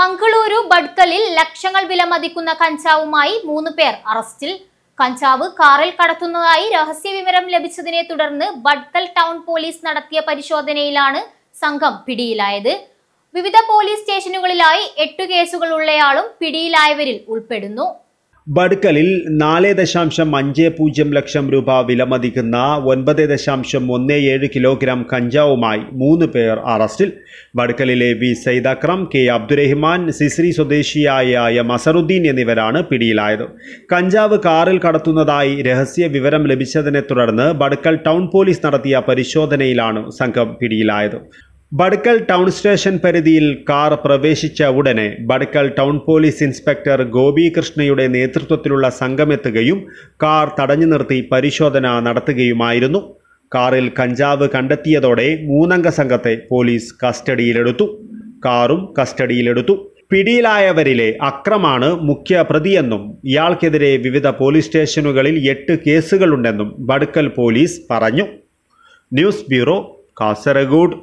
മംഗളൂരു ബഡ്കലിൽ ലക്ഷങ്ങൾ വിലമതിക്കുന്ന കഞ്ചാവുമായി മൂന്ന് പേർ അറസ്റ്റിൽ കഞ്ചാവ് കാറിൽ കടത്തുന്നതായി രഹസ്യവിവരം ലഭിച്ചതിനെ തുടർന്ന് ബഡ്കൽ ടൗൺ പോലീസ് നടത്തിയ പരിശോധനയിലാണ് സംഘം പിടിയിലായത് വിവിധ പോലീസ് സ്റ്റേഷനുകളിലായി എട്ടു കേസുകളുള്ളയാളും ഉള്ളയാളും പിടിയിലായവരിൽ ഉൾപ്പെടുന്നു ബഡ്കലിൽ നാല് ദശാംശം അഞ്ച് പൂജ്യം ലക്ഷം രൂപ വിലമതിക്കുന്ന ഒൻപത് ദശാംശം ഒന്ന് ഏഴ് കിലോഗ്രാം കഞ്ചാവുമായി മൂന്ന് പേർ അറസ്റ്റിൽ ബഡ്കലിലെ വി സൈദ് അക്രം കെ അബ്ദുറഹിമാൻ സിസ്രി സ്വദേശിയായ മസറുദ്ദീൻ എന്നിവരാണ് പിടിയിലായത് കഞ്ചാവ് കാറിൽ കടത്തുന്നതായി രഹസ്യ വിവരം ലഭിച്ചതിനെ തുടർന്ന് ബഡ്കൽ ടൗൺ പോലീസ് നടത്തിയ പരിശോധനയിലാണ് സംഘം പിടിയിലായത് ബഡ്കൽ ടൗൺ സ്റ്റേഷൻ പരിധിയിൽ കാർ പ്രവേശിച്ച ഉടനെ ബഡ്കൽ ടൗൺ പോലീസ് ഇൻസ്പെക്ടർ ഗോപികൃഷ്ണയുടെ നേതൃത്വത്തിലുള്ള സംഘമെത്തുകയും കാർ തടഞ്ഞു നിർത്തി പരിശോധന നടത്തുകയുമായിരുന്നു കാറിൽ കഞ്ചാവ് കണ്ടെത്തിയതോടെ മൂന്നംഗ സംഘത്തെ പോലീസ് കസ്റ്റഡിയിലെടുത്തു കാറും കസ്റ്റഡിയിലെടുത്തു പിടിയിലായവരിലെ അക്രമാണ് മുഖ്യ പ്രതിയെന്നും ഇയാൾക്കെതിരെ വിവിധ പോലീസ് സ്റ്റേഷനുകളിൽ എട്ട് കേസുകളുണ്ടെന്നും ബഡ്കൽ പോലീസ് പറഞ്ഞു ന്യൂസ് ബ്യൂറോ കാസർഗോഡ്